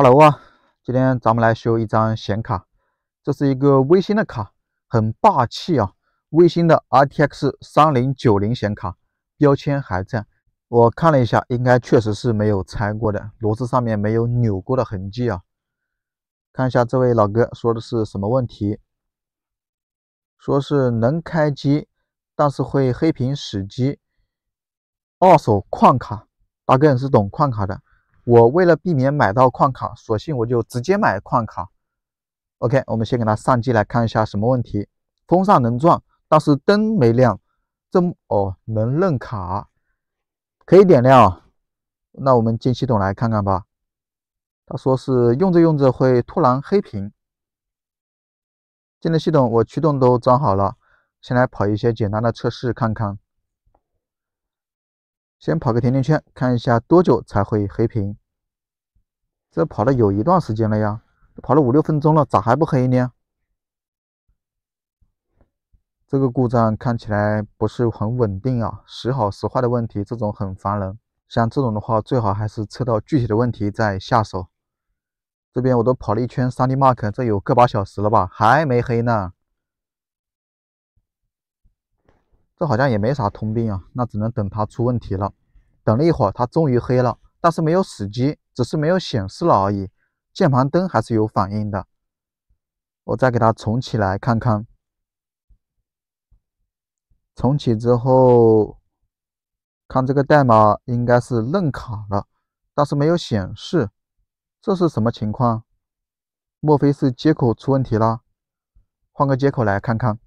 Hello 啊，今天咱们来修一张显卡，这是一个微星的卡，很霸气啊，微星的 RTX 三零九零显卡，标签还在，我看了一下，应该确实是没有拆过的，螺丝上面没有扭过的痕迹啊。看一下这位老哥说的是什么问题，说是能开机，但是会黑屏死机。二手矿卡，大哥你是懂矿卡的。我为了避免买到矿卡，索性我就直接买矿卡。OK，我们先给它上机来看一下什么问题。风扇能转，但是灯没亮。这哦，能认卡，可以点亮。那我们进系统来看看吧。他说是用着用着会突然黑屏。进了系统，我驱动都装好了，先来跑一些简单的测试看看。先跑个甜甜圈，看一下多久才会黑屏。这跑了有一段时间了呀，跑了五六分钟了，咋还不黑呢？这个故障看起来不是很稳定啊，时好时坏的问题，这种很烦人。像这种的话，最好还是测到具体的问题再下手。这边我都跑了一圈三 D mark，这有个把小时了吧，还没黑呢。这好像也没啥通病啊，那只能等它出问题了。等了一会儿，它终于黑了，但是没有死机，只是没有显示了而已。键盘灯还是有反应的。我再给它重启来看看。重启之后，看这个代码应该是认卡了，但是没有显示，这是什么情况？莫非是接口出问题了？换个接口来看看。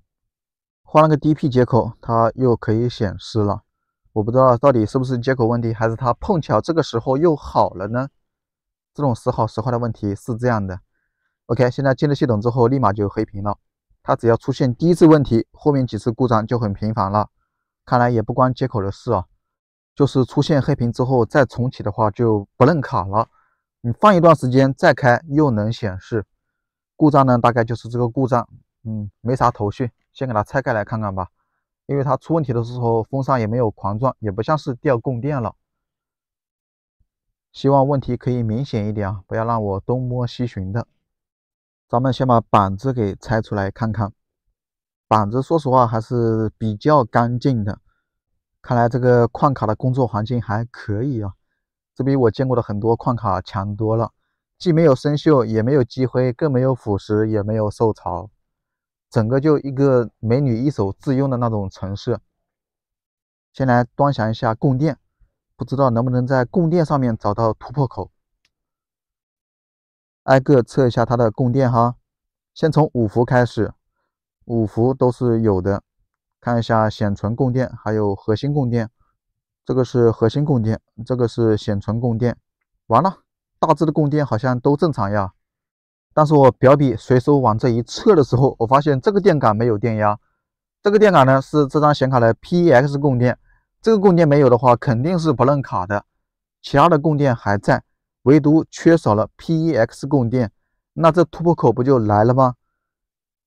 换了个 DP 接口，它又可以显示了。我不知道到底是不是接口问题，还是它碰巧这个时候又好了呢？这种时好时坏的问题是这样的。OK，现在进了系统之后立马就黑屏了。它只要出现第一次问题，后面几次故障就很频繁了。看来也不关接口的事啊，就是出现黑屏之后再重启的话就不认卡了。你放一段时间再开又能显示。故障呢大概就是这个故障。嗯，没啥头绪，先给它拆开来看看吧。因为它出问题的时候，风扇也没有狂转，也不像是掉供电了。希望问题可以明显一点啊，不要让我东摸西寻的。咱们先把板子给拆出来看看。板子说实话还是比较干净的，看来这个矿卡的工作环境还可以啊，这比我见过的很多矿卡强多了，既没有生锈，也没有积灰，更没有腐蚀，也没有受潮。整个就一个美女一手自用的那种城市，先来端详一下供电，不知道能不能在供电上面找到突破口。挨个测一下它的供电哈，先从五伏开始，五伏都是有的。看一下显存供电，还有核心供电，这个是核心供电，这个是显存供电，完了，大致的供电好像都正常呀。但是我表笔随手往这一测的时候，我发现这个电感没有电压。这个电感呢是这张显卡的 PEX 供电，这个供电没有的话，肯定是不认卡的。其他的供电还在，唯独缺少了 PEX 供电，那这突破口不就来了吗？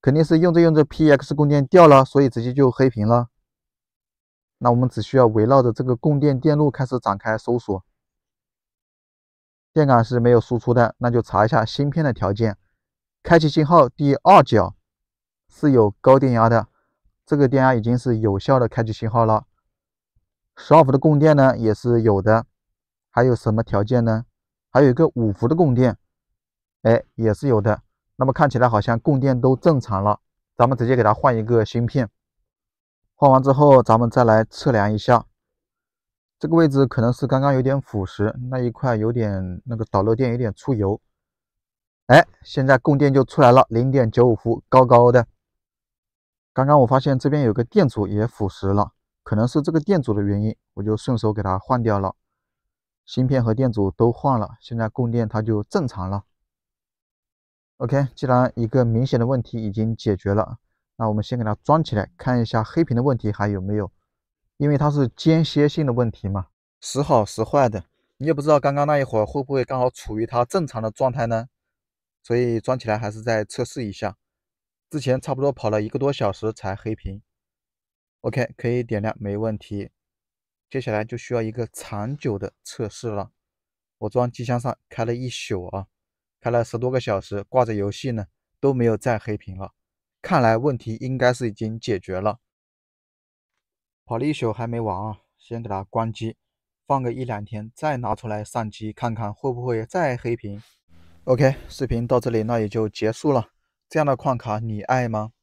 肯定是用着用着 PEX 供电掉了，所以直接就黑屏了。那我们只需要围绕着这个供电电路开始展开搜索。电感是没有输出的，那就查一下芯片的条件。开启信号第二脚是有高电压的，这个电压已经是有效的开启信号了。十二伏的供电呢也是有的，还有什么条件呢？还有一个五伏的供电，哎也是有的。那么看起来好像供电都正常了，咱们直接给它换一个芯片。换完之后，咱们再来测量一下。这个位置可能是刚刚有点腐蚀，那一块有点那个导热垫有点出油。哎，现在供电就出来了，零点九五伏，高高的。刚刚我发现这边有个电阻也腐蚀了，可能是这个电阻的原因，我就顺手给它换掉了。芯片和电阻都换了，现在供电它就正常了。OK，既然一个明显的问题已经解决了，那我们先给它装起来，看一下黑屏的问题还有没有。因为它是间歇性的问题嘛，时好时坏的，你也不知道刚刚那一会儿会不会刚好处于它正常的状态呢？所以装起来还是再测试一下。之前差不多跑了一个多小时才黑屏，OK，可以点亮，没问题。接下来就需要一个长久的测试了。我装机箱上开了一宿啊，开了十多个小时，挂着游戏呢，都没有再黑屏了。看来问题应该是已经解决了。跑了一宿还没完啊！先给它关机，放个一两天，再拿出来上机看看会不会再黑屏。OK，视频到这里那也就结束了。这样的矿卡你爱吗？